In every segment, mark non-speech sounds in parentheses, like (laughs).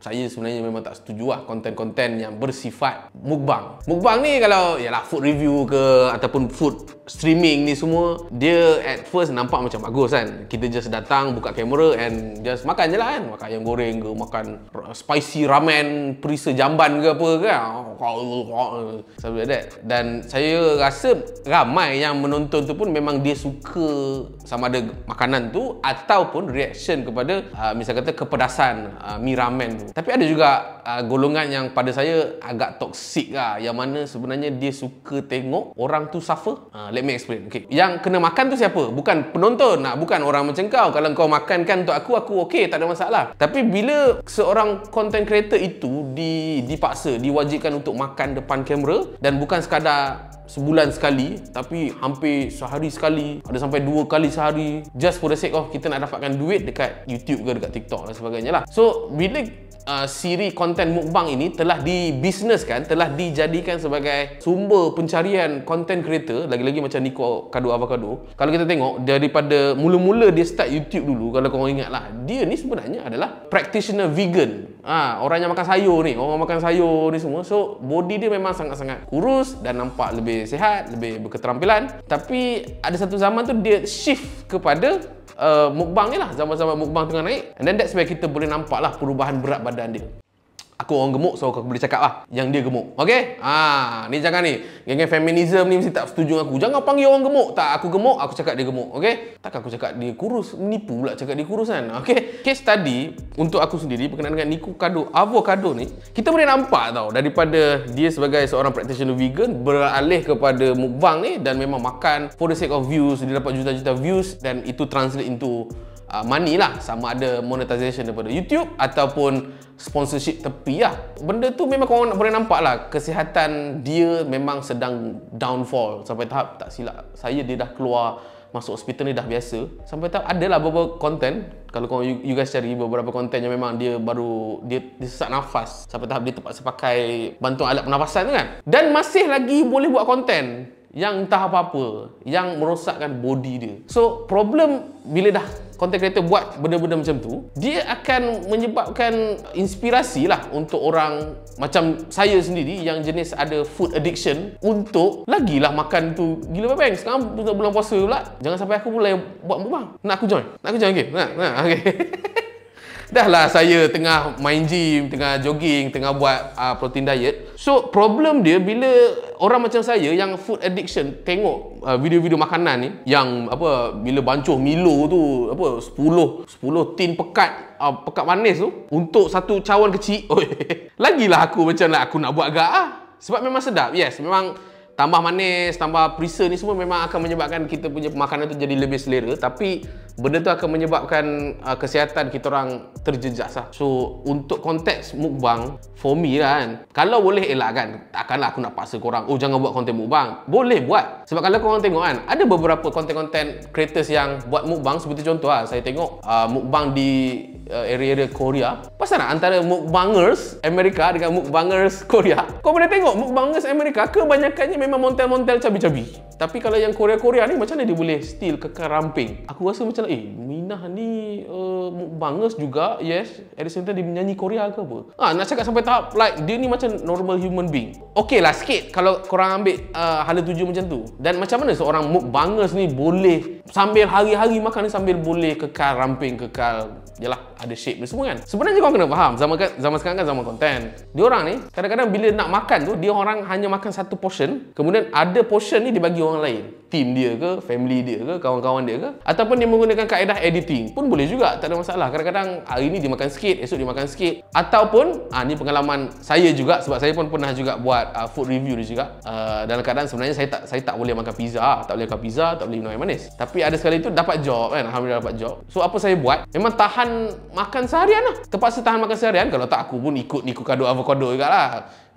saya sebenarnya memang tak setuju lah konten-konten yang bersifat mukbang. Mukbang ni kalau ialah food review ke ataupun food streaming ni semua, dia at first nampak macam bagus kan. Kita just datang buka kamera and just makan je lah kan. Makan ayam goreng ke, makan spicy ramen, perisa jamban ke apa ke. Kan? like that. Dan saya rasa ramai yang menonton tu pun memang dia suka sama ada makanan tu ataupun reaction kepada misalnya ah, misal kata kepedasan uh, mi ramen tu tapi ada juga uh, golongan yang pada saya agak toksik lah yang mana sebenarnya dia suka tengok orang tu suffer. Uh, let me explain. Okay. Yang kena makan tu siapa? Bukan penonton. nak? Lah, bukan orang macam kau. Kalau kau makan kan untuk aku, aku okey, tak ada masalah. Tapi bila seorang content creator itu di dipaksa, diwajibkan untuk makan depan kamera dan bukan sekadar sebulan sekali tapi hampir sehari sekali ada sampai dua kali sehari just for the sake of kita nak dapatkan duit dekat YouTube ke dekat TikTok dan sebagainya lah so bila uh, siri konten mukbang ini telah dibisneskan, telah dijadikan sebagai sumber pencarian konten creator lagi-lagi macam Nico Kadu Avocado. Kalau kita tengok daripada mula-mula dia start YouTube dulu kalau kau lah dia ni sebenarnya adalah practitioner vegan. Ah, ha, orang yang makan sayur ni, orang makan sayur ni semua. So, body dia memang sangat-sangat kurus dan nampak lebih sehat, lebih berketerampilan. Tapi ada satu zaman tu dia shift kepada uh, mukbang ni lah zaman-zaman mukbang tengah naik and then that's where kita boleh nampak lah perubahan berat badan dia aku orang gemuk so aku boleh cakap lah yang dia gemuk okey ha ni jangan ni geng feminism ni mesti tak setuju aku jangan panggil orang gemuk tak aku gemuk aku cakap dia gemuk okey tak aku cakap dia kurus menipu pula cakap dia kurus kan okey case tadi untuk aku sendiri berkenaan dengan Niku Kado Avocado ni kita boleh nampak tau daripada dia sebagai seorang practitioner vegan beralih kepada mukbang ni dan memang makan for the sake of views dia dapat juta-juta views dan itu translate into uh, money lah sama ada monetization daripada YouTube ataupun sponsorship tepi lah benda tu memang korang nak, boleh nampak lah kesihatan dia memang sedang downfall sampai tahap tak silap saya dia dah keluar masuk hospital ni dah biasa sampai tahap ada lah beberapa content kalau korang, you, you guys cari beberapa content yang memang dia baru dia, dia sesak nafas sampai tahap dia terpaksa pakai bantuan alat pernafasan tu kan dan masih lagi boleh buat content yang entah apa-apa yang merosakkan body dia so problem bila dah konten kreator buat benda-benda macam tu dia akan menyebabkan inspirasi lah untuk orang macam saya sendiri yang jenis ada food addiction untuk lagi lah makan tu gila apa bang sekarang untuk bulan puasa pula jangan sampai aku pula yang buat mukbang nak aku join nak aku join okey nak nak okay. (laughs) dahlah saya tengah main gym, tengah jogging, tengah buat uh, protein diet. So problem dia bila orang macam saya yang food addiction tengok uh, video-video makanan ni yang apa bila bancuh Milo tu apa 10 10 tin pekat uh, pekat manis tu untuk satu cawan kecil. (laughs) Oh, Lagilah aku macam nak aku nak buat gak ah. Sebab memang sedap. Yes, memang tambah manis, tambah perisa ni semua memang akan menyebabkan kita punya makanan tu jadi lebih selera tapi benda tu akan menyebabkan uh, kesihatan kita orang terjejas lah. So untuk konteks mukbang for me lah kan. Kalau boleh elak kan takkanlah aku nak paksa korang oh jangan buat konten mukbang. Boleh buat. Sebab kalau korang tengok kan ada beberapa konten-konten creators yang buat mukbang seperti contoh lah saya tengok uh, mukbang di uh, area-area Korea Pasal nak antara mukbangers Amerika dengan mukbangers Korea Kau boleh tengok mukbangers Amerika kebanyakannya memang montel-montel cabi-cabi Tapi kalau yang Korea-Korea ni macam mana dia boleh still kekal ramping Aku rasa macam eh Minah ni uh, mukbangers juga Yes, at the dia menyanyi Korea ke apa ha, Nak cakap sampai tahap like dia ni macam normal human being Okay lah sikit kalau korang ambil uh, hala tuju macam tu Dan macam mana seorang mukbangers ni boleh sambil hari-hari makan ni sambil boleh kekal ramping kekal yalah ada shape ni semua kan sebenarnya kau kena faham zaman ke, zaman sekarang kan zaman konten dia orang ni kadang-kadang bila nak makan tu dia orang hanya makan satu portion kemudian ada portion ni dibagi orang lain team dia ke, family dia ke, kawan-kawan dia ke ataupun dia menggunakan kaedah editing pun boleh juga, tak ada masalah kadang-kadang hari ni dia makan sikit, esok dia makan sikit ataupun, ha, ni pengalaman saya juga sebab saya pun pernah juga buat uh, food review dia juga uh, dalam keadaan sebenarnya saya tak saya tak boleh makan pizza tak boleh makan pizza, tak boleh minum air manis tapi ada sekali tu dapat job kan, Alhamdulillah dapat job so apa saya buat, memang tahan makan seharian lah terpaksa tahan makan seharian, kalau tak aku pun ikut Nico Cardo Avocado juga lah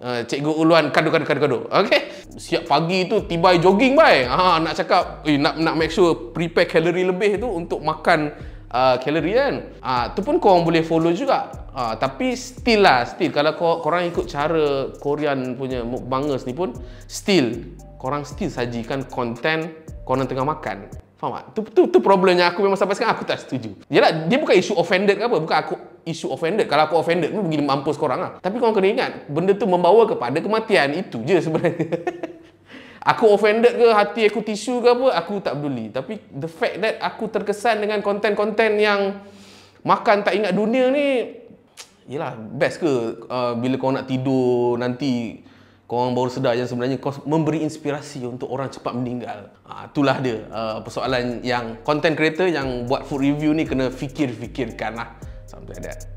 Eh, cikgu uluan kadu kadu kadu kadu okey siap pagi tu tiba jogging bye ha nak cakap eh, nak nak make sure prepare kalori lebih tu untuk makan uh, eh, kalori kan ah uh, tu pun kau boleh follow juga ah uh, tapi still lah still kalau kau korang ikut cara korean punya mukbangers ni pun still korang still sajikan konten korang tengah makan Faham tak? Tu, tu, tu problemnya aku memang sampai sekarang aku tak setuju. Yalah, dia bukan isu offended ke apa. Bukan aku isu offended kalau aku offended aku pergi mampus korang lah tapi korang kena ingat benda tu membawa kepada kematian itu je sebenarnya (laughs) aku offended ke hati aku tisu ke apa aku tak peduli tapi the fact that aku terkesan dengan konten-konten yang makan tak ingat dunia ni yelah best ke uh, bila kau nak tidur nanti Korang baru sedar yang sebenarnya kau memberi inspirasi untuk orang cepat meninggal. Ha, itulah dia uh, persoalan yang content creator yang buat food review ni kena fikir-fikirkan lah. something like that.